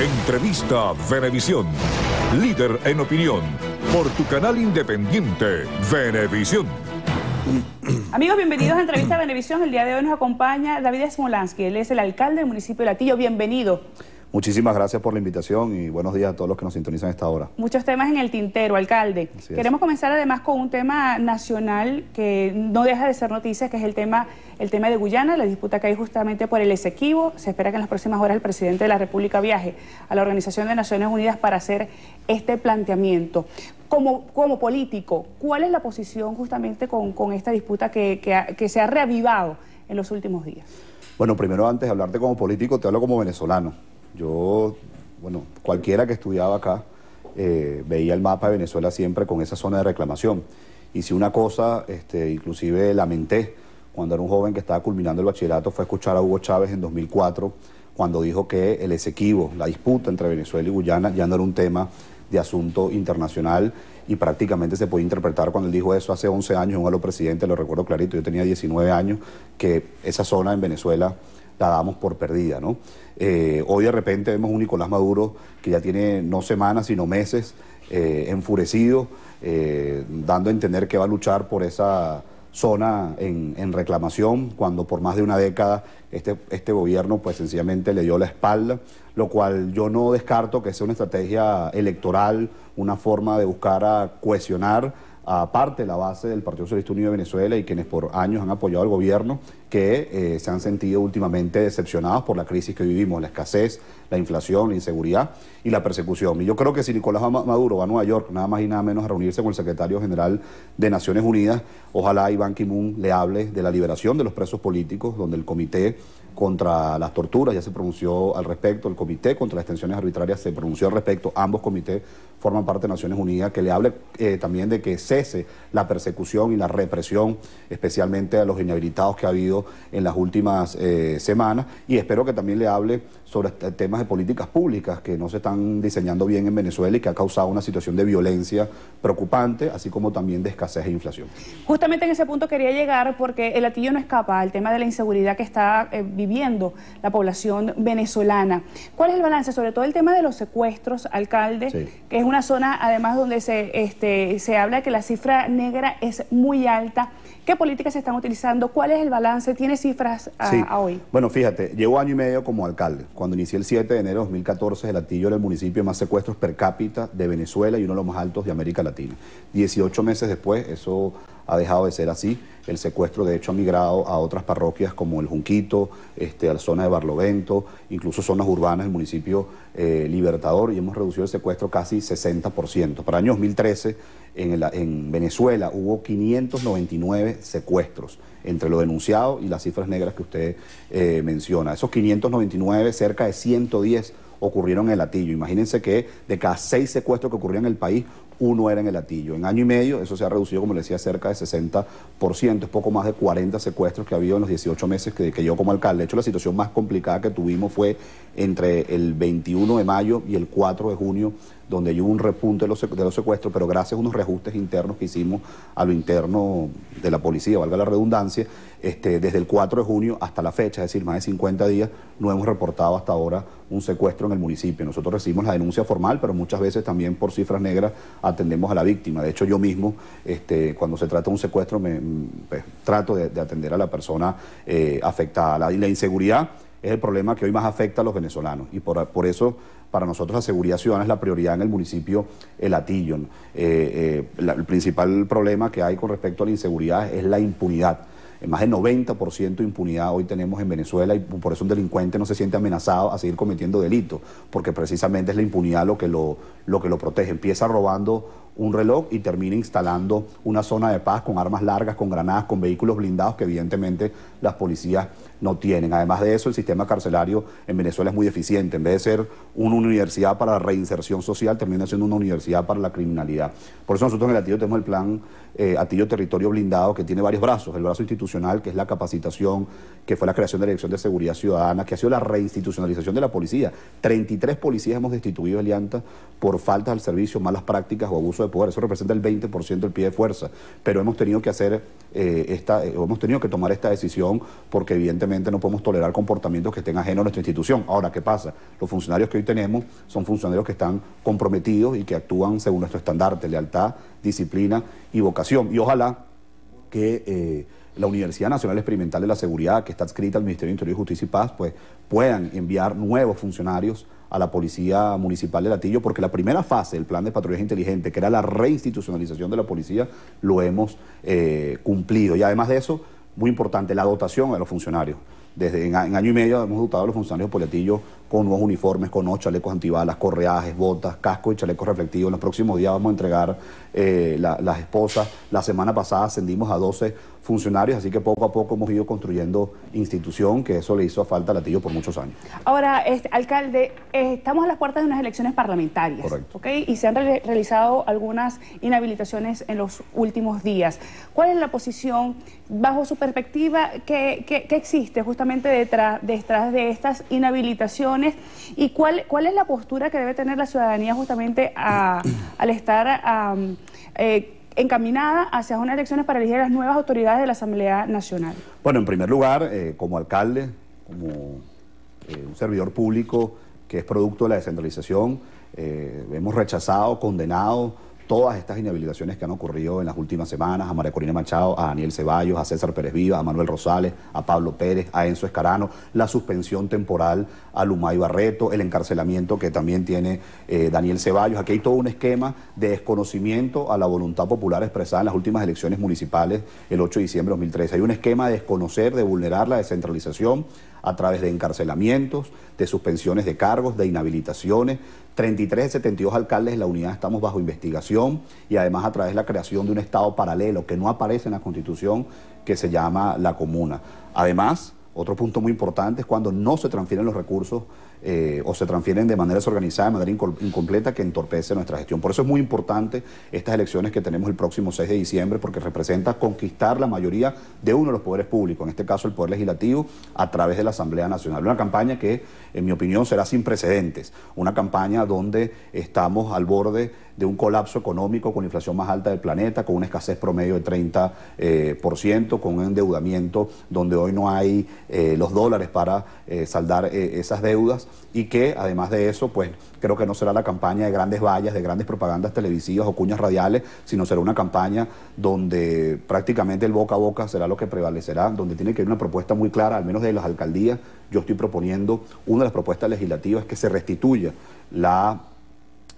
Entrevista Venevisión. Líder en opinión. Por tu canal independiente, Venevisión. Amigos, bienvenidos a Entrevista Venevisión. El día de hoy nos acompaña David Smolansky. Él es el alcalde del municipio de Latillo. Bienvenido. Muchísimas gracias por la invitación y buenos días a todos los que nos sintonizan a esta hora. Muchos temas en el tintero, alcalde. Queremos comenzar además con un tema nacional que no deja de ser noticia, que es el tema, el tema de Guyana, la disputa que hay justamente por el Esequibo. Se espera que en las próximas horas el presidente de la República viaje a la Organización de Naciones Unidas para hacer este planteamiento. Como, como político, ¿cuál es la posición justamente con, esta disputa que se ha reavivado en los últimos días? Bueno, primero antes de hablarte como político, te hablo como venezolano. Yo, bueno, cualquiera que estudiaba acá eh, veía el mapa de Venezuela siempre con esa zona de reclamación. Y si una cosa, este, inclusive lamenté cuando era un joven que estaba culminando el bachillerato, fue escuchar a Hugo Chávez en 2004 cuando dijo que el Esequibo, la disputa entre Venezuela y Guyana, ya no era un tema de asunto internacional y prácticamente se puede interpretar cuando él dijo eso hace 11 años, un lo presidente, lo recuerdo clarito, yo tenía 19 años, que esa zona en Venezuela la damos por perdida. ¿no? Eh, hoy de repente vemos un Nicolás Maduro que ya tiene no semanas, sino meses eh, enfurecido, eh, dando a entender que va a luchar por esa zona en, reclamación, cuando por más de una década este, este gobierno pues sencillamente le dio la espalda, lo cual yo no descarto que sea una estrategia electoral, una forma de buscar a cohesionar aparte la base del Partido Socialista Unido de Venezuela y quienes por años han apoyado al gobierno, que eh, se han sentido últimamente decepcionados por la crisis que vivimos, la escasez, la inflación, la inseguridad y la persecución. Y yo creo que si Nicolás Maduro va a Nueva York, nada más y nada menos a reunirse con el secretario general de Naciones Unidas, ojalá Iván Kimun le hable de la liberación de los presos políticos, donde el comité contra las torturas, ya se pronunció al respecto, el comité contra las extensiones arbitrarias se pronunció al respecto, ambos comités forman parte de Naciones Unidas, que le hable eh, también de que cese la persecución y la represión, especialmente a los inhabilitados que ha habido en las últimas eh, semanas. Y espero que también le hable sobre este temas de políticas públicas que no se están diseñando bien en Venezuela y que ha causado una situación de violencia preocupante, así como también de escasez e inflación. Justamente en ese punto quería llegar porque el latillo no escapa al tema de la inseguridad que está eh, viviendo la población venezolana. ¿Cuál es el balance? Sobre todo el tema de los secuestros, alcalde, que es una zona además donde se, este, se habla que la cifra negra es muy alta. ¿Qué políticas se están utilizando? ¿Cuál es el balance? ¿Tiene cifras ah, a, hoy? Bueno, fíjate, llevo año y medio como alcalde. Cuando inicié el 7 de enero de 2014, el Atillo era el municipio más secuestros per cápita de Venezuela y uno de los más altos de América Latina. 18 meses después, eso ha dejado de ser así. El secuestro, de hecho, ha migrado a otras parroquias como el Junquito, este, a la zona de Barlovento, incluso zonas urbanas del municipio eh, Libertador, y hemos reducido el secuestro casi 60%. Para el año 2013, en, Venezuela hubo 599 secuestros, entre lo denunciado y las cifras negras que usted eh, menciona. Esos 599, cerca de 110 ocurrieron en el latillo. Imagínense que de cada seis secuestros que ocurrían en el país, uno era en el latillo. En año y medio eso se ha reducido, como le decía, cerca de 60%, es poco más de 40 secuestros que ha habido en los 18 meses que, yo como alcalde. De hecho, la situación más complicada que tuvimos fue entre el 21 de mayo y el 4 de junio donde hubo un repunte de los, secuestros, pero gracias a unos reajustes internos que hicimos a lo interno de la policía, valga la redundancia, este, desde el 4 de junio hasta la fecha, es decir, más de 50 días, no hemos reportado hasta ahora un secuestro en el municipio. Nosotros recibimos la denuncia formal, pero muchas veces también por cifras negras atendemos a la víctima. De hecho, yo mismo, este, cuando se trata de un secuestro, me, pues, trato de, atender a la persona eh, afectada. La, la inseguridad es el problema que hoy más afecta a los venezolanos y por, eso para nosotros la seguridad ciudadana es la prioridad en el municipio El Atillo. Eh, eh, el principal problema que hay con respecto a la inseguridad es la impunidad. Eh, más del 90% de impunidad hoy tenemos en Venezuela y por eso un delincuente no se siente amenazado a seguir cometiendo delitos, porque precisamente es la impunidad lo que lo, lo, que lo protege. Empieza robando un reloj y termina instalando una zona de paz con armas largas, con granadas, con vehículos blindados que evidentemente las policías no tienen. Además de eso, el sistema carcelario en Venezuela es muy eficiente. En vez de ser una universidad para la reinserción social, termina siendo una universidad para la criminalidad. Por eso nosotros en el Atillo tenemos el plan eh, Atillo Territorio Blindado, que tiene varios brazos. El brazo institucional, que es la capacitación, que fue la creación de la Dirección de Seguridad Ciudadana, que ha sido la reinstitucionalización de la policía. 33 policías hemos destituido, Alianta, por faltas al servicio, malas prácticas o abusos de poder. Eso representa el 20% del pie de fuerza. Pero hemos tenido que hacer eh, esta, eh, hemos tenido que tomar esta decisión porque evidentemente no podemos tolerar comportamientos que estén ajenos a nuestra institución. Ahora, ¿qué pasa? Los funcionarios que hoy tenemos son funcionarios que están comprometidos y que actúan según nuestro estandarte, lealtad, disciplina y vocación. Y ojalá que eh, la Universidad Nacional Experimental de la Seguridad, que está adscrita al Ministerio de Interior, Justicia y Paz, pues puedan enviar nuevos funcionarios a la Policía Municipal de Latillo, porque la primera fase del plan de patrullaje inteligente, que era la reinstitucionalización de la policía, lo hemos eh, cumplido. Y además de eso, muy importante, la dotación de los funcionarios desde en, año y medio hemos dotado a los funcionarios de Poletillo con nuevos uniformes, con nuevos chalecos antibalas, correajes, botas, cascos y chalecos reflectivos. En los próximos días vamos a entregar eh, las esposas. La semana pasada ascendimos a 12 funcionarios, así que poco a poco hemos ido construyendo institución, que eso le hizo falta a Latillo por muchos años. Ahora, este, alcalde, eh, estamos a las puertas de unas elecciones parlamentarias, Correcto. Y se han realizado algunas inhabilitaciones en los últimos días. ¿Cuál es la posición, bajo su perspectiva, que existe justamente detrás, de estas inhabilitaciones y cuál, cuál es la postura que debe tener la ciudadanía justamente al estar... Eh, encaminada hacia unas elecciones para elegir las nuevas autoridades de la Asamblea Nacional? Bueno, en primer lugar, eh, como alcalde, como eh, un servidor público que es producto de la descentralización, hemos rechazado, condenado todas estas inhabilitaciones que han ocurrido en las últimas semanas, a María Corina Machado, a Daniel Ceballos, a César Pérez Viva, a Manuel Rosales, a Pablo Pérez, a Enzo Escarano, la suspensión temporal a Lumay Barreto, el encarcelamiento que también tiene eh, Daniel Ceballos. Aquí hay todo un esquema de desconocimiento a la voluntad popular expresada en las últimas elecciones municipales el 8 de diciembre de 2013. Hay un esquema de desconocer, de vulnerar la descentralización, a través de encarcelamientos, de suspensiones de cargos, de inhabilitaciones. 33 de 72 alcaldes de la unidad estamos bajo investigación y además a través de la creación de un Estado paralelo que no aparece en la Constitución que se llama la comuna. Además, otro punto muy importante es cuando no se transfieren los recursos eh, o se transfieren de manera desorganizada, de manera incompleta, que entorpece nuestra gestión. Por eso es muy importante estas elecciones que tenemos el próximo 6 de diciembre, porque representa conquistar la mayoría de uno de los poderes públicos, en este caso el Poder Legislativo, a través de la Asamblea Nacional. Una campaña que, en mi opinión, será sin precedentes. Una campaña donde estamos al borde de un colapso económico con inflación más alta del planeta, con una escasez promedio de 30%, eh, por ciento, con un endeudamiento donde hoy no hay eh, los dólares para eh, saldar esas deudas y que además de eso, pues creo que no será la campaña de grandes vallas, de grandes propagandas televisivas o cuñas radiales, sino será una campaña donde prácticamente el boca a boca será lo que prevalecerá, donde tiene que haber una propuesta muy clara, al menos de las alcaldías. Yo estoy proponiendo, una de las propuestas legislativas que se restituya la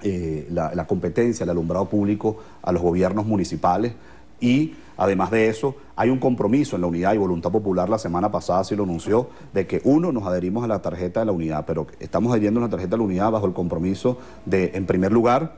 eh, la, competencia, el alumbrado público a los gobiernos municipales y además de eso hay un compromiso en la unidad y Voluntad Popular la semana pasada se lo anunció de que uno nos adherimos a la tarjeta de la unidad, pero estamos adheriendo a la tarjeta de la unidad bajo el compromiso de en primer lugar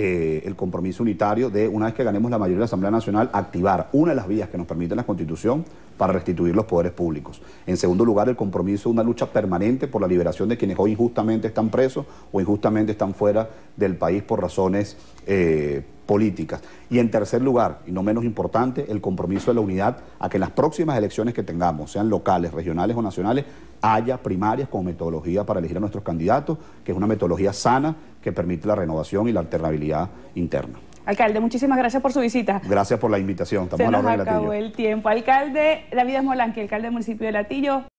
eh, el compromiso unitario de, una vez que ganemos la mayoría de la Asamblea Nacional, activar una de las vías que nos permite la Constitución para restituir los poderes públicos. En segundo lugar, el compromiso de una lucha permanente por la liberación de quienes hoy injustamente están presos o injustamente están fuera del país por razones... Eh, políticas. Y en tercer lugar, y no menos importante, el compromiso de la unidad a que en las próximas elecciones que tengamos, sean locales, regionales o nacionales, haya primarias con metodología para elegir a nuestros candidatos, que es una metodología sana que permite la renovación y la alternabilidad interna. Alcalde, muchísimas gracias por su visita. Gracias por la invitación. Estamos Se nos la acabó el tiempo. Alcalde David Esmolanqui, alcalde del municipio de Latillo.